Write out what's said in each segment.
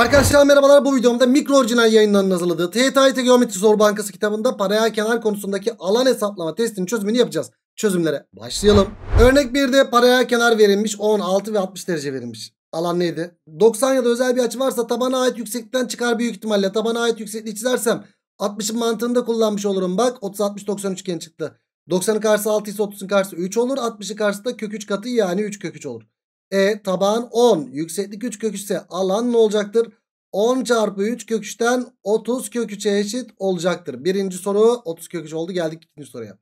Arkadaşlar merhabalar bu videomda mikro orijinal yayınlarının hazırladığı TYT Geometri Soru Bankası kitabında paraya kenar konusundaki alan hesaplama testinin çözümünü yapacağız. Çözümlere başlayalım. Örnek 1'de paraya kenar verilmiş 10, 6 ve 60 derece verilmiş. Alan neydi? 90 ya da özel bir açı varsa tabana ait yüksekten çıkar büyük ihtimalle. Tabana ait yüksekliği çizersem 60'ın mantığında kullanmış olurum. Bak 30, 60, 90 üçgen çıktı. 90'ın karşısı 6 ise 30'ın karşısı 3 olur. 60'ın karşısı da kök 3 katı yani 3 kök 3 olur. E taban 10. Yükseklik 3 kök 3 ise alan ne olacaktır? 10 çarpı 3 kök 30 kök eşit olacaktır. Birinci soru 30 kök oldu. Geldik ikinci soruya.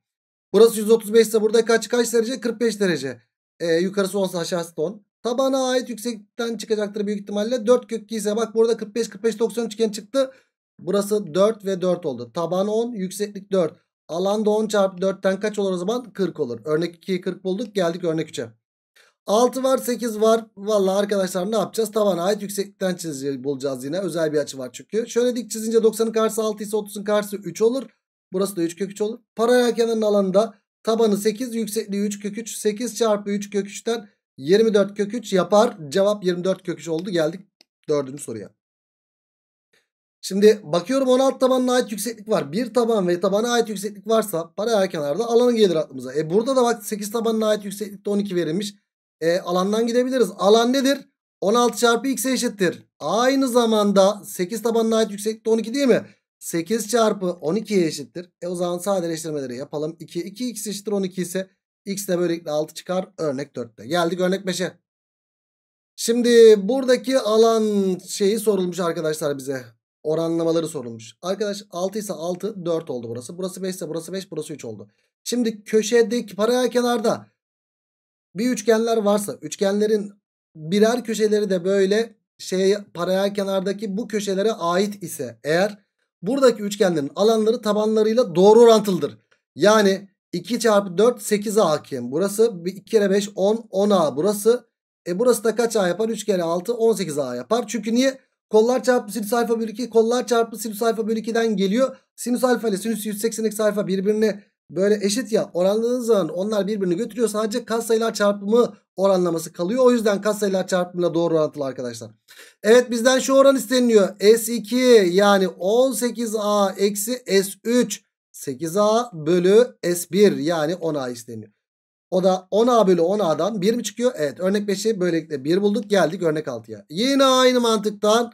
Burası 135 ise burada kaç kaç derece? 45 derece. E, yukarısı 10 aşağısı 10. Tabana ait yükseklikten çıkacaktır büyük ihtimalle. 4 kök 2 ise bak burada 45 45 90 üçgen çıktı. Burası 4 ve 4 oldu. Taban 10 yükseklik 4. Alan da 10 çarpı 4'ten kaç olur o zaman? 40 olur. Örnek 2'yi 40 bulduk. Geldik örnek 3'e. 6 var 8 var. Valla arkadaşlar ne yapacağız? Tavana ait yükseklikten çizeceğiz bulacağız yine. Özel bir açı var çünkü. Şöyle dik çizince 90'ın karşısı 6 ise 30'un karşısı 3 olur. Burası da 3 kök 3 olur. Paralel kenarın alanında tabanı 8 yüksekliği 3 kök 3. 8 çarpı 3 kök 3'ten 24 kök 3 yapar. Cevap 24 kök 3 oldu. Geldik dördüncü soruya. Şimdi bakıyorum 16 tabanına ait yükseklik var. Bir taban ve tabana ait yükseklik varsa paralel kenarda alanı gelir aklımıza. E burada da bak 8 tabanına ait yükseklikte 12 verilmiş. E, alandan gidebiliriz. Alan nedir? 16 çarpı x eşittir. Aynı zamanda 8 tabanına ait yükseklikte 12 değil mi? 8 çarpı 12'ye eşittir. E o zaman sadeleştirmeleri yapalım. 2, 2x eşittir 12 ise x de böylelikle 6 çıkar. Örnek 4'te. Geldik örnek 5'e. Şimdi buradaki alan şeyi sorulmuş arkadaşlar bize. Oranlamaları sorulmuş. Arkadaş 6 ise 6, 4 oldu burası. Burası 5 ise burası 5, burası 3 oldu. Şimdi köşedeki paralel kenarda bir üçgenler varsa üçgenlerin birer köşeleri de böyle şey paralel kenardaki bu köşelere ait ise eğer buradaki üçgenlerin alanları tabanlarıyla doğru orantılıdır. Yani 2 çarpı 4 8A hakim. Burası 2 kere 5 10 10A burası. E burası da kaç A yapar? 3 kere 6 18A yapar. Çünkü niye? Kollar çarpı sinüs alfa bölü 2 kollar çarpı sinüs alfa bölü 2'den geliyor. Sinüs alfa ile sinüs 180'lik sayfa birbirine böyle eşit ya oranladığınız zaman onlar birbirini götürüyor. Sadece katsayılar çarpımı oranlaması kalıyor. O yüzden katsayılar çarpımıyla doğru orantılı arkadaşlar. Evet bizden şu oran isteniliyor. S2 yani 18A eksi S3 8A bölü S1 yani 10A isteniyor. O da 10A bölü 10A'dan 1 mi çıkıyor? Evet örnek 5'i böylelikle 1 bulduk geldik örnek 6'ya. Yine aynı mantıktan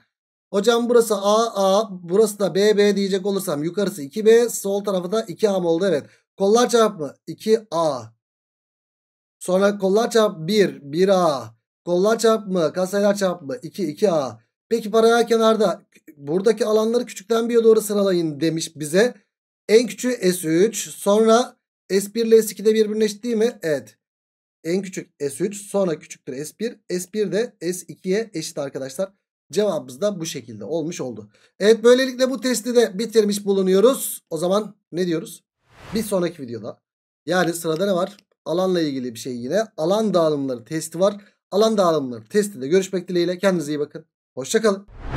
hocam burası aa burası da bb diyecek olursam yukarısı 2B sol tarafı da 2A mı oldu? Evet Kollar mı? 2A. Sonra kollar çarpımı 1, 1A. Kollar çarpımı, kasaylar mı? 2, 2A. Peki paralel kenarda buradaki alanları küçükten bir doğru sıralayın demiş bize. En küçüğü S3 sonra S1 ile S2 de birbirine eşit değil mi? Evet. En küçük S3 sonra küçüktür S1. S1 de S2'ye eşit arkadaşlar. Cevabımız da bu şekilde olmuş oldu. Evet böylelikle bu testi de bitirmiş bulunuyoruz. O zaman ne diyoruz? Bir sonraki videoda. Yani sırada ne var? Alanla ilgili bir şey yine. Alan dağılımları testi var. Alan dağılımları testinde görüşmek dileğiyle. Kendinize iyi bakın. Hoşçakalın.